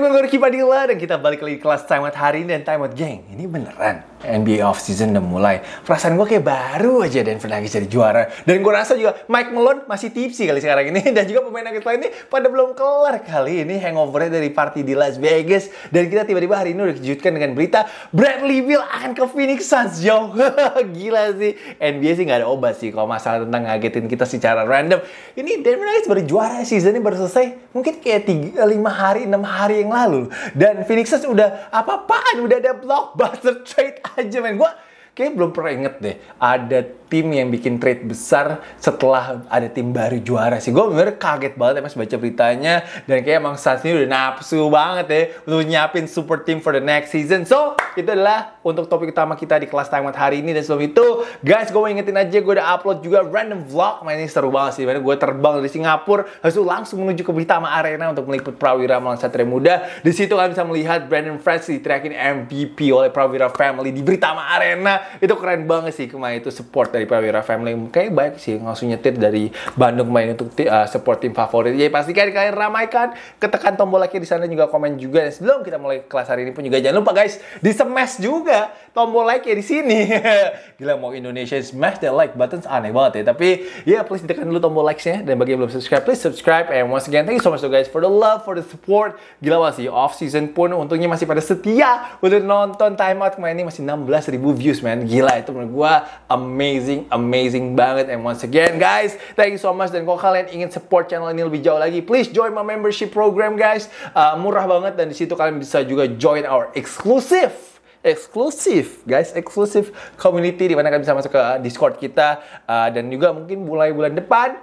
gue Gorky Padilla dan kita balik lagi ke kelas Time Out hari ini dan Time Out Gang. Ini beneran NBA off season udah mulai. Perasaan gue kayak baru aja Denver Nuggets jadi juara. Dan gue rasa juga Mike Malone masih tipsy kali sekarang ini dan juga pemain Nuggets lainnya pada belum kelar kali ini hangovernya dari party di Las Vegas dan kita tiba-tiba hari ini udah kejutkan dengan berita Bradley Beal akan ke Phoenix Suns. Yo, gila sih. NBA sih nggak ada obat sih kalau masalah tentang ngagetin kita secara random. Ini Denver Nuggets baru juara season ini baru selesai. Mungkin kayak 5 hari, 6 hari yang yang lalu dan Phoenix Suns udah apa-apaan udah ada blockbuster trade aja men gue Kayak belum pernah inget deh, ada tim yang bikin trade besar setelah ada tim baru juara sih. Gue bener kaget banget ya mas baca beritanya, dan kayak emang saat ini udah nafsu banget ya untuk nyiapin super team for the next season. So, itu adalah untuk topik utama kita di kelas timeout hari ini, dan sebelum itu, guys gue mau ingetin aja, gue udah upload juga random vlog, main ini seru banget sih, dimana gue terbang dari Singapura, habis langsung menuju ke Britama Arena untuk meliput Prawira melawan Satria Muda. Di situ kalian bisa melihat Brandon Francis diteriakin MVP oleh Prawira Family di Britama Arena itu keren banget sih kemarin itu support dari Prawira Family kayak baik sih langsung nyetir dari Bandung main untuk uh, support tim favorit jadi ya, pastikan kalian ramaikan ketekan tombol like di sana juga komen juga dan sebelum kita mulai kelas hari ini pun juga jangan lupa guys di smash juga tombol like ya di sini. Gila mau Indonesia smash the like buttons aneh banget ya. Tapi ya yeah, please tekan dulu tombol likes-nya dan bagi yang belum subscribe please subscribe and once again thank you so much guys for the love for the support. Gila masih off season pun untungnya masih pada setia untuk nonton time out kemarin ini masih 16 ribu views man. Gila itu menurut gua amazing amazing banget and once again guys thank you so much dan kalau kalian ingin support channel ini lebih jauh lagi please join my membership program guys. Uh, murah banget dan di situ kalian bisa juga join our exclusive eksklusif guys eksklusif community di mana kalian bisa masuk ke uh, Discord kita uh, dan juga mungkin mulai bulan depan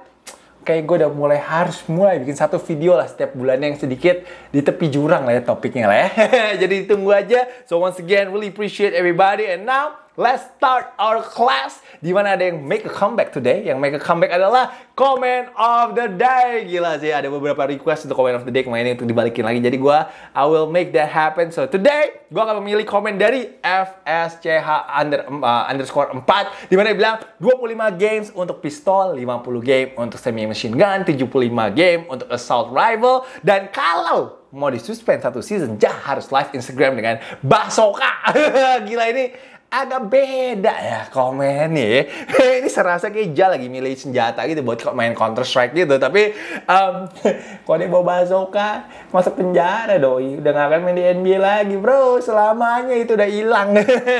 kayak gue udah mulai harus mulai bikin satu video lah setiap bulannya yang sedikit di tepi jurang lah ya topiknya lah ya. Jadi tunggu aja. So once again, really appreciate everybody and now Let's start our class. Di mana ada yang make a comeback today? Yang make a comeback adalah comment of the day. Gila sih, ada beberapa request untuk comment of the day kemarin untuk dibalikin lagi. Jadi gua I will make that happen. So today, gua akan memilih komen dari FSCH under, uh, underscore 4. Di mana dia bilang 25 games untuk pistol, 50 game untuk semi machine gun, 75 game untuk assault rival Dan kalau mau disuspend satu season, jah harus live Instagram dengan Basoka. Gila ini agak beda ya komen nih. ini serasa kayak Jal lagi milih senjata gitu buat main Counter Strike gitu. Tapi um, kok dia bawa bazooka masuk penjara doi. Udah gak akan main di NBA lagi bro. Selamanya itu udah hilang.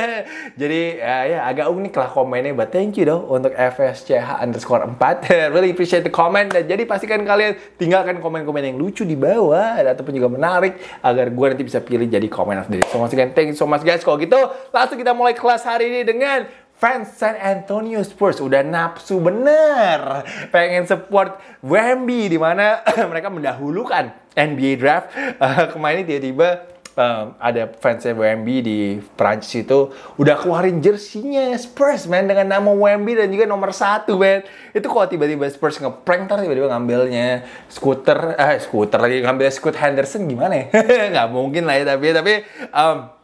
Jadi ya, ya agak unik lah komennya. But thank you dong untuk FSCH underscore 4. really appreciate the comment. Dan jadi pastikan kalian tinggalkan komen-komen yang lucu di bawah. Ataupun juga menarik. Agar gue nanti bisa pilih jadi comment of the day. So again, thank you so much guys. Kalau gitu langsung kita mulai kelas hari ini dengan fans San Antonio Spurs udah nafsu bener pengen support Wemby di mana mereka mendahulukan NBA draft uh, kemarin tiba-tiba um, ada fansnya Wemby di Prancis itu udah keluarin jersinya Spurs man dengan nama Wemby dan juga nomor satu man itu kalau tiba-tiba Spurs ngeprank ntar tiba-tiba ngambilnya skuter eh skuter lagi ngambil skuter Henderson gimana ya nggak mungkin lah ya tapi tapi um,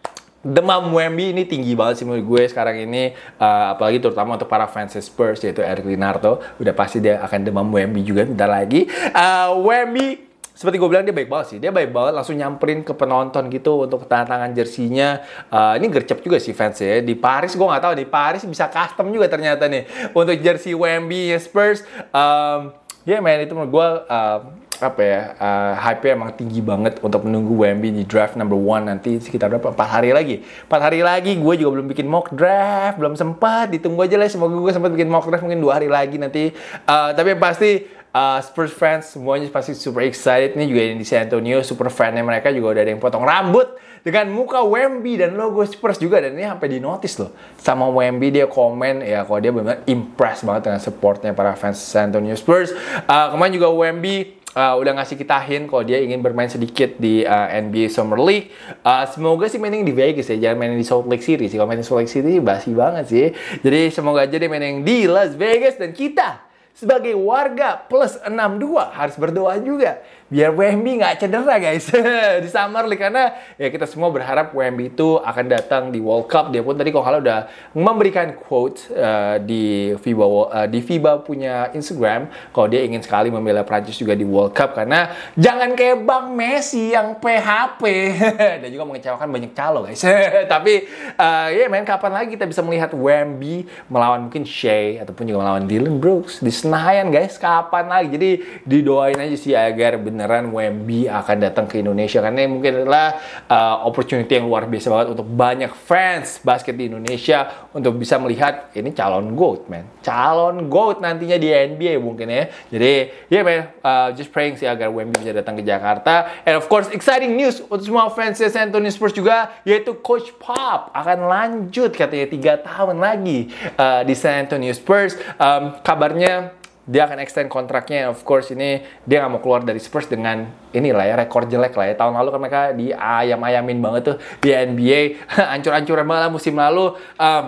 demam Wemby ini tinggi banget sih menurut gue sekarang ini uh, apalagi terutama untuk para fans Spurs yaitu Eric Linardo udah pasti dia akan demam Wemby juga bentar lagi uh, Wemby seperti gue bilang dia baik banget sih dia baik banget langsung nyamperin ke penonton gitu untuk tanda tangan jersinya uh, ini gercep juga sih fans ya di Paris gue nggak tahu di Paris bisa custom juga ternyata nih untuk jersey Wemby Spurs um, ya yeah, man itu menurut gue uh, apa ya uh, eh, hype emang tinggi banget untuk menunggu WMB di draft number one nanti sekitar berapa empat hari lagi empat hari lagi gue juga belum bikin mock draft belum sempat ditunggu aja lah semoga gue sempat bikin mock draft mungkin dua hari lagi nanti uh, tapi yang pasti uh, Spurs fans semuanya pasti super excited ini juga yang di San Antonio super fannya mereka juga udah ada yang potong rambut dengan muka Wemby dan logo Spurs juga dan ini sampai di notice loh sama Wemby dia komen ya kalau dia benar-benar impress banget dengan supportnya para fans San Antonio Spurs uh, kemarin juga Wemby uh, udah ngasih kita hint kalau dia ingin bermain sedikit di uh, eh, NBA Summer League. Uh, semoga sih mainnya di Vegas ya, jangan main di Salt Lake City sih. Kalau main di Salt Lake City basi banget sih. Jadi semoga aja dia main yang di Las Vegas dan kita sebagai warga plus 62 harus berdoa juga biar WMB nggak cedera guys di Summer League karena ya kita semua berharap WMB itu akan datang di World Cup dia pun tadi kok kalau udah memberikan quote uh, di FIBA uh, di FIBA punya Instagram kalau dia ingin sekali membela Prancis juga di World Cup karena jangan kayak Bang Messi yang PHP dan juga mengecewakan banyak calo guys tapi uh, ya yeah, main kapan lagi kita bisa melihat WMB melawan mungkin Shay ataupun juga melawan Dylan Brooks di Senayan guys kapan lagi jadi didoain aja sih agar beneran WMB akan datang ke Indonesia karena ini mungkin adalah uh, opportunity yang luar biasa banget untuk banyak fans basket di Indonesia untuk bisa melihat ini calon GOAT man calon GOAT nantinya di NBA mungkin ya jadi ya yeah, man uh, just praying sih agar WMB bisa datang ke Jakarta and of course exciting news untuk semua fans San Antonio Spurs juga yaitu Coach Pop akan lanjut katanya tiga tahun lagi uh, di San Antonio Spurs um, kabarnya dia akan extend kontraknya of course ini dia nggak mau keluar dari Spurs dengan inilah ya rekor jelek lah ya tahun lalu kan mereka di ayam-ayamin banget tuh di NBA hancur-hancuran malah musim lalu um,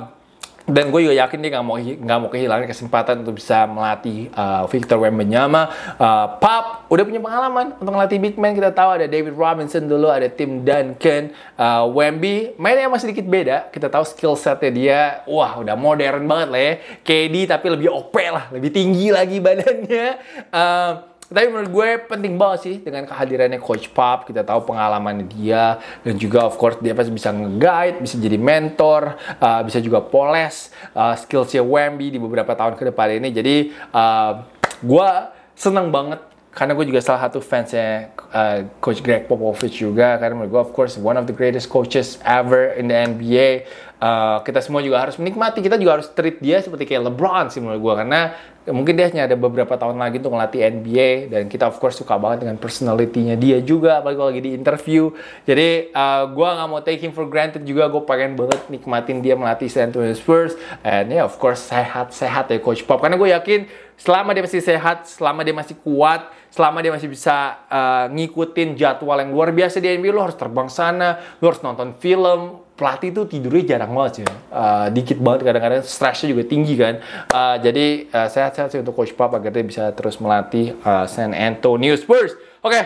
dan gue juga yakin dia nggak mau nggak mau kehilangan kesempatan untuk bisa melatih uh, Victor Wembanyama. Uh, Pop udah punya pengalaman untuk melatih big man kita tahu ada David Robinson dulu, ada Tim Duncan, uh, Wemby mainnya masih sedikit beda. Kita tahu skill setnya dia, wah udah modern banget lah ya. KD tapi lebih OP lah, lebih tinggi lagi badannya. Uh, tapi menurut gue penting banget sih dengan kehadirannya Coach Pop. kita tahu pengalaman dia dan juga of course dia pasti bisa nge-guide bisa jadi mentor uh, bisa juga poles uh, skillsnya Wemby di beberapa tahun ke depan ini jadi uh, gue seneng banget karena gue juga salah satu fansnya uh, coach Greg Popovich juga karena menurut gue of course one of the greatest coaches ever in the NBA Eh, kita semua juga harus menikmati kita juga harus treat dia seperti kayak LeBron sih menurut gue karena mungkin dia hanya ada beberapa tahun lagi untuk ngelatih NBA dan kita of course suka banget dengan personalitinya dia juga apalagi kalau lagi di interview jadi uh, eh, gue nggak mau taking for granted juga gue pengen banget nikmatin dia melatih San Antonio Spurs and yeah, of course sehat-sehat ya Coach Pop karena gue yakin selama dia masih sehat selama dia masih kuat selama dia masih bisa uh, ngikutin jadwal yang luar biasa di NBA lo harus terbang sana lo harus nonton film pelatih itu tidurnya jarang banget sih, uh, dikit banget kadang-kadang stressnya juga tinggi kan. Uh, jadi eh, sehat sehat uh, sih untuk Coach Pop agar dia bisa terus melatih uh, San Antonio Spurs. Oke, okay.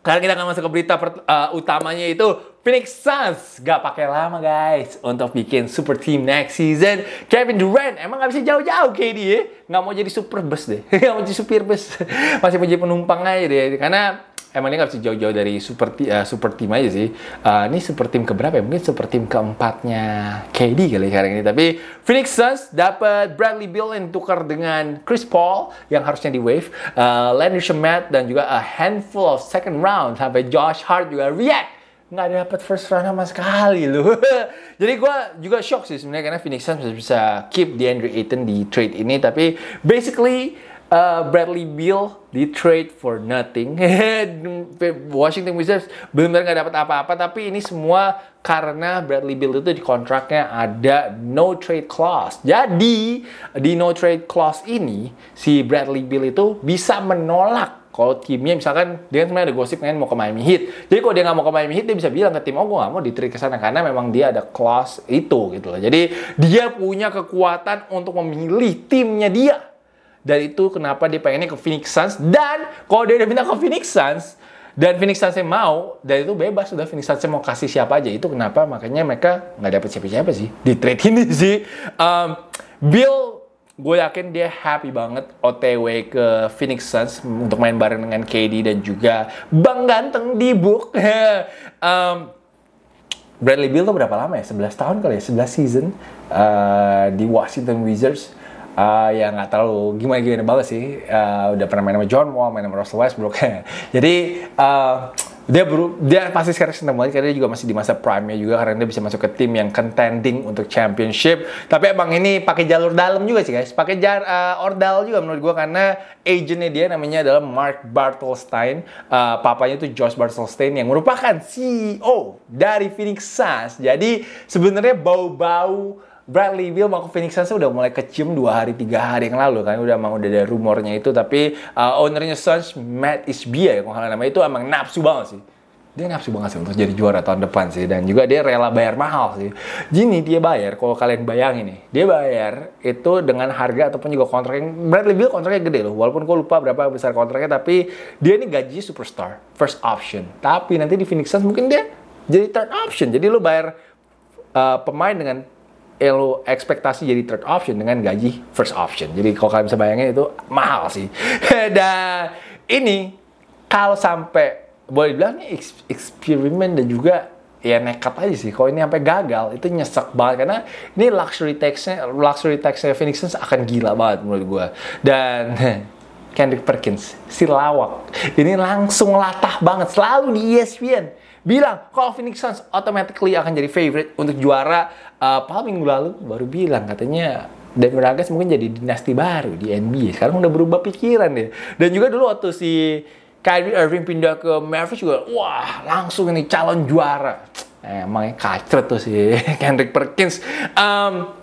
sekarang kita akan masuk ke berita per, uh, utamanya itu Phoenix Suns gak pakai lama guys untuk bikin super team next season. Kevin Durant emang gak bisa jauh-jauh kayak dia, ya? nggak mau jadi super bus deh, nggak mau jadi supir bus, masih mau jadi penumpang aja deh karena emang ini nggak bisa jauh-jauh dari super uh, super team aja sih. Uh, ini super team keberapa ya? Mungkin super team keempatnya KD kali sekarang ini. Tapi Phoenix Suns dapat Bradley Beal yang tukar dengan Chris Paul yang harusnya di wave, uh, Landry Shamet dan juga a handful of second round sampai Josh Hart juga react nggak dapat first round sama sekali loh. Jadi gue juga shock sih sebenarnya karena Phoenix Suns bisa, bisa keep DeAndre Ayton di trade ini tapi basically uh, Bradley Beal di trade for nothing. Washington Wizards benar-benar nggak dapat apa-apa, tapi ini semua karena Bradley Beal itu di kontraknya ada no trade clause. Jadi di no trade clause ini si Bradley Beal itu bisa menolak kalau timnya misalkan dia kan sebenarnya ada gosip pengen kan mau ke Miami Heat jadi kalau dia nggak mau ke Miami Heat dia bisa bilang ke tim oh gue nggak mau trade ke sana karena memang dia ada clause itu gitu loh jadi dia punya kekuatan untuk memilih timnya dia dan itu kenapa dia pengennya ke Phoenix Suns. Dan kalau dia udah pindah ke Phoenix Suns, dan Phoenix Suns mau, dan itu bebas sudah Phoenix Suns mau kasih siapa aja. Itu kenapa makanya mereka nggak dapet siapa-siapa sih. Di trade ini sih. Um, Bill, gue yakin dia happy banget OTW ke Phoenix Suns untuk main bareng dengan KD dan juga Bang Ganteng di book. um, Bradley Bill tuh berapa lama ya? 11 tahun kali ya? 11 season uh, di Washington Wizards uh, ya nggak terlalu gimana gimana banget sih uh, udah pernah main sama John Wall main sama Russell Westbrook jadi uh, dia baru dia pasti sekarang seneng banget karena dia juga masih di masa prime-nya juga karena dia bisa masuk ke tim yang contending untuk championship tapi emang ini pakai jalur dalam juga sih guys pakai jar uh, ordal juga menurut gue karena agentnya dia namanya adalah Mark Bartelstein uh, papanya itu Josh Bartelstein yang merupakan CEO dari Phoenix Suns jadi sebenarnya bau-bau Bradley Beal mau ke Phoenix Suns udah mulai kecium dua hari tiga hari yang lalu kan udah mau udah ada rumornya itu tapi uh, ownernya Suns Matt Ishbia ya kalau nama itu emang nafsu banget sih dia nafsu banget sih untuk jadi juara tahun depan sih dan juga dia rela bayar mahal sih. Gini dia bayar kalau kalian bayangin nih, dia bayar itu dengan harga ataupun juga kontrak yang Bradley Beal kontraknya gede loh. Walaupun gue lupa berapa besar kontraknya tapi dia ini gaji superstar, first option. Tapi nanti di Phoenix Suns mungkin dia jadi third option. Jadi lo bayar uh, pemain dengan Eh, lo ekspektasi jadi third option dengan gaji first option. Jadi kalau kalian bisa bayangin itu mahal sih. dan ini kalau sampai boleh dibilang ini eksperimen dan juga ya nekat aja sih. Kalau ini sampai gagal itu nyesek banget karena ini luxury taxnya luxury taxnya Phoenix Suns akan gila banget menurut gue. Dan Kendrick Perkins, si lawak. Ini langsung latah banget, selalu di ESPN. Bilang, kalau Phoenix Suns automatically akan jadi favorite untuk juara uh, eh, Paul minggu lalu baru bilang katanya Denver Nuggets mungkin jadi dinasti baru di NBA. Sekarang udah berubah pikiran ya. Dan juga dulu waktu si Kyrie Irving pindah ke Mavericks juga, wah langsung ini calon juara. Emangnya kacret tuh si Kendrick Perkins. Um,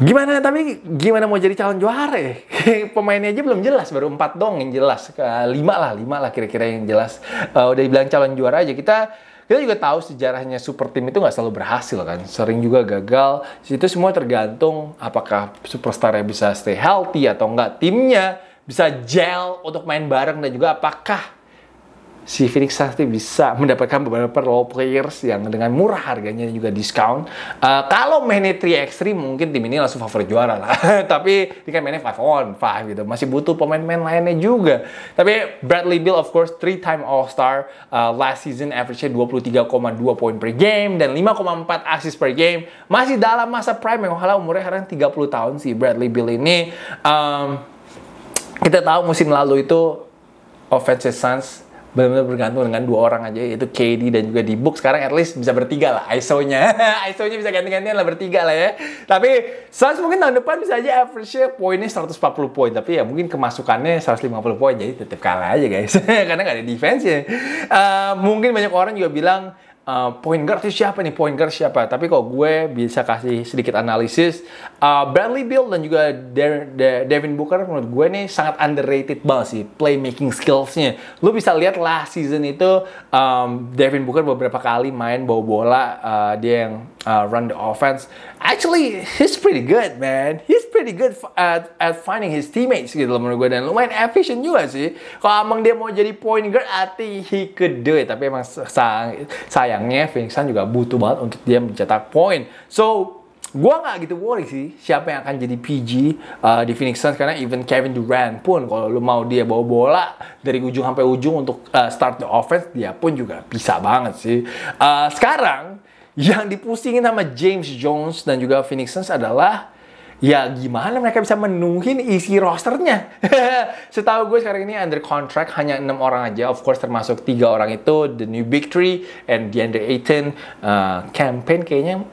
gimana tapi gimana mau jadi calon juara ya? Pemainnya aja belum jelas, baru empat dong yang jelas. Lima lah, lima lah kira-kira yang jelas. Uh, udah dibilang calon juara aja kita kita juga tahu sejarahnya super team itu nggak selalu berhasil kan. Sering juga gagal. Itu semua tergantung apakah superstarnya bisa stay healthy atau nggak, Timnya bisa gel untuk main bareng dan juga apakah si Phoenix Suns bisa mendapatkan beberapa role players yang dengan murah harganya juga discount. Uh, eh, kalau mainnya 3x3 mungkin tim ini langsung favorit juara lah. Tapi ini kan mainnya 5 on 5 gitu. Masih butuh pemain-pemain lainnya juga. Tapi Bradley Bill of course 3 time All-Star uh, last season average-nya 23,2 poin per game dan 5,4 assist per game. Masih dalam masa prime yang kalau umurnya sekarang 30 tahun si Bradley Bill ini um, kita tahu musim lalu itu offensive Suns benar-benar bergantung dengan dua orang aja yaitu KD dan juga di book sekarang at least bisa bertiga lah ISO-nya ISO-nya bisa ganti-gantian lah bertiga lah ya tapi Suns mungkin tahun depan bisa aja average-nya poinnya 140 poin tapi ya mungkin kemasukannya 150 poin jadi tetap kalah aja guys karena nggak ada defense ya uh, eh, mungkin banyak orang juga bilang Eh, point guard itu siapa nih point guard siapa tapi kok gue bisa kasih sedikit analisis uh, Bradley Beal dan juga De De Devin Booker menurut gue nih sangat underrated banget sih playmaking skillsnya lu bisa lihat last season itu um, Devin Booker beberapa kali main bawa bola uh, dia yang uh, run the offense actually he's pretty good man he's pretty good at, at finding his teammates gitu loh menurut gue dan lumayan efficient juga sih kalau emang dia mau jadi point guard I think he could do it tapi emang sayang sayangnya Phoenix juga butuh banget untuk dia mencetak poin. So, gue nggak gitu worry sih siapa yang akan jadi PG uh, di Phoenix Suns karena even Kevin Durant pun kalau lu mau dia bawa bola dari ujung sampai ujung untuk uh, start the offense dia pun juga bisa banget sih uh, sekarang yang dipusingin sama James Jones dan juga Phoenix Suns adalah ya gimana mereka bisa menuhin isi rosternya? Setahu gue sekarang ini under contract hanya enam orang aja, of course termasuk tiga orang itu the new big three and under eighteen uh, campaign kayaknya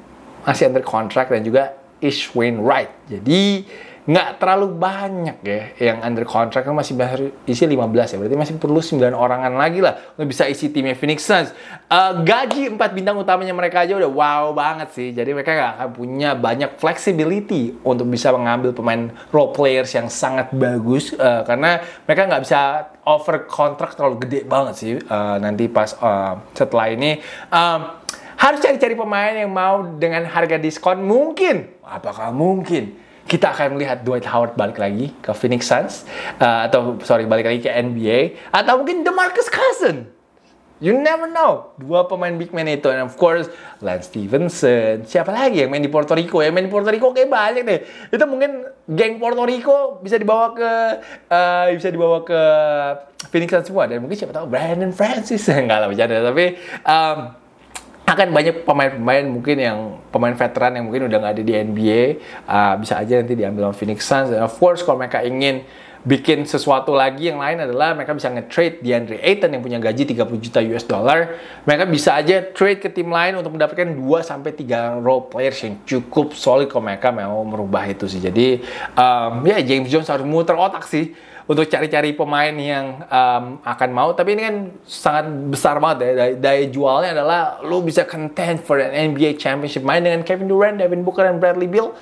masih under contract dan juga Ish Wright. Jadi nggak terlalu banyak ya yang under contract kan masih isi 15 ya berarti masih perlu 9 orangan lagi lah untuk bisa isi timnya Phoenix Suns uh, gaji empat bintang utamanya mereka aja udah wow banget sih jadi mereka nggak akan punya banyak flexibility untuk bisa mengambil pemain role players yang sangat bagus uh, karena mereka nggak bisa over contract terlalu gede banget sih uh, nanti pas uh, setelah ini uh, harus cari-cari pemain yang mau dengan harga diskon mungkin apakah mungkin kita akan melihat Dwight Howard balik lagi ke Phoenix Suns uh, atau sorry balik lagi ke NBA atau mungkin DeMarcus Cousins. You never know. Dua pemain big man itu. And of course, Lance Stevenson. Siapa lagi yang main di Puerto Rico? Yang main di Puerto Rico kayak banyak deh. Itu mungkin geng Puerto Rico bisa dibawa ke... Uh, bisa dibawa ke Phoenix Suns semua. Dan mungkin siapa tahu Brandon Francis. Enggak lah, bercanda. Tapi... Um, akan banyak pemain-pemain mungkin yang pemain veteran yang mungkin udah nggak ada di NBA uh, ah, bisa aja nanti diambil sama Phoenix Suns dan of course kalau mereka ingin bikin sesuatu lagi yang lain adalah mereka bisa nge-trade di DeAndre Ayton yang punya gaji 30 juta US dollar mereka bisa aja trade ke tim lain untuk mendapatkan 2 sampai 3 role players yang cukup solid kalau mereka mau merubah itu sih jadi um, ya James Jones harus muter otak sih untuk cari-cari pemain yang um, akan mau tapi ini kan sangat besar banget ya daya, daya jualnya adalah lo bisa contend for an NBA championship main dengan Kevin Durant, Devin Booker dan Bradley Beal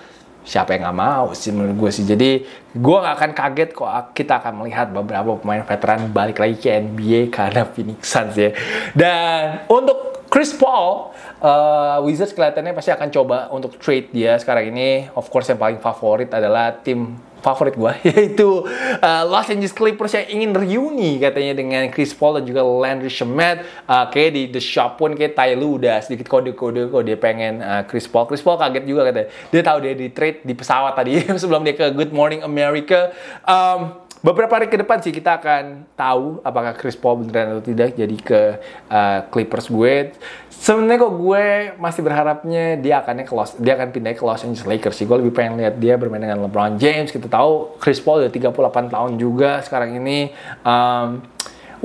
siapa yang gak mau sih menurut gue sih jadi gue gak akan kaget kok kita akan melihat beberapa pemain veteran balik lagi ke NBA karena Phoenix Suns ya dan untuk Chris Paul, uh, Wizards kelihatannya pasti akan coba untuk trade dia sekarang ini. Of course yang paling favorit adalah tim favorit gue yaitu uh, Los Angeles Clippers yang ingin reuni katanya dengan Chris Paul dan juga Landry Shamet uh, di The Shop pun kayak Ty Lue udah sedikit kode-kode kok dia pengen uh, Chris Paul Chris Paul kaget juga katanya dia tahu dia di trade di pesawat tadi sebelum dia ke Good Morning America um, beberapa hari ke depan sih kita akan tahu apakah Chris Paul beneran atau tidak jadi ke uh, Clippers gue. Sebenarnya kok gue masih berharapnya dia akan ke Los, dia akan pindah ke Los Angeles Lakers sih. Gue lebih pengen lihat dia bermain dengan LeBron James. Kita tahu Chris Paul udah 38 tahun juga sekarang ini. Um,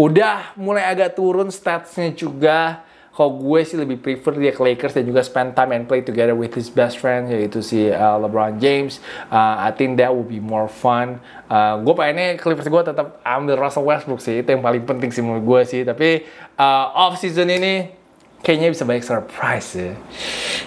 udah mulai agak turun statsnya juga kalau gue sih lebih prefer dia ke Lakers dan juga spend time and play together with his best friend yaitu si uh, LeBron James. Uh, I think that would be more fun. Uh, gue pengennya Clippers gue tetap ambil Russell Westbrook sih itu yang paling penting sih menurut gue sih. Tapi uh, off season ini kayaknya bisa banyak surprise ya.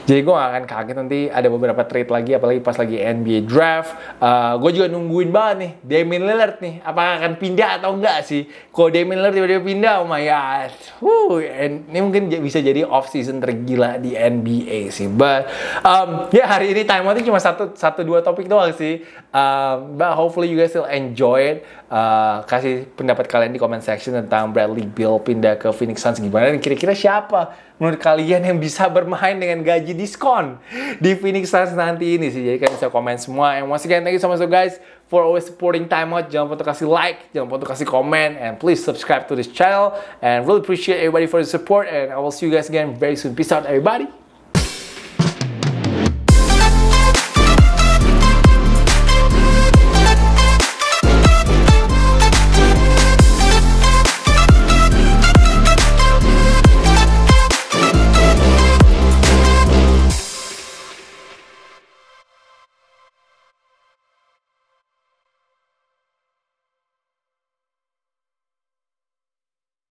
Jadi gue gak akan kaget nanti ada beberapa trade lagi, apalagi pas lagi NBA draft. Uh, eh, gue juga nungguin banget nih, Damian Lillard nih, apakah akan pindah atau enggak sih? Kalau Damian Lillard tiba-tiba pindah, oh my god, Woo, ini mungkin bisa jadi off season tergila di NBA sih. But um, ya yeah, hari ini time cuma satu satu dua topik doang sih. Um, but hopefully you guys still enjoy it. Uh, kasih pendapat kalian di comment section tentang Bradley Bill pindah ke Phoenix Suns gimana dan kira-kira siapa menurut kalian yang bisa bermain dengan gaji diskon di Phoenix Suns nanti ini sih. Jadi kalian bisa komen semua. And once again, thank you so much guys for always supporting Time Out. Jangan lupa untuk kasih like, jangan lupa untuk kasih komen, and please subscribe to this channel. And really appreciate everybody for the support. And I will see you guys again very soon. Peace out everybody.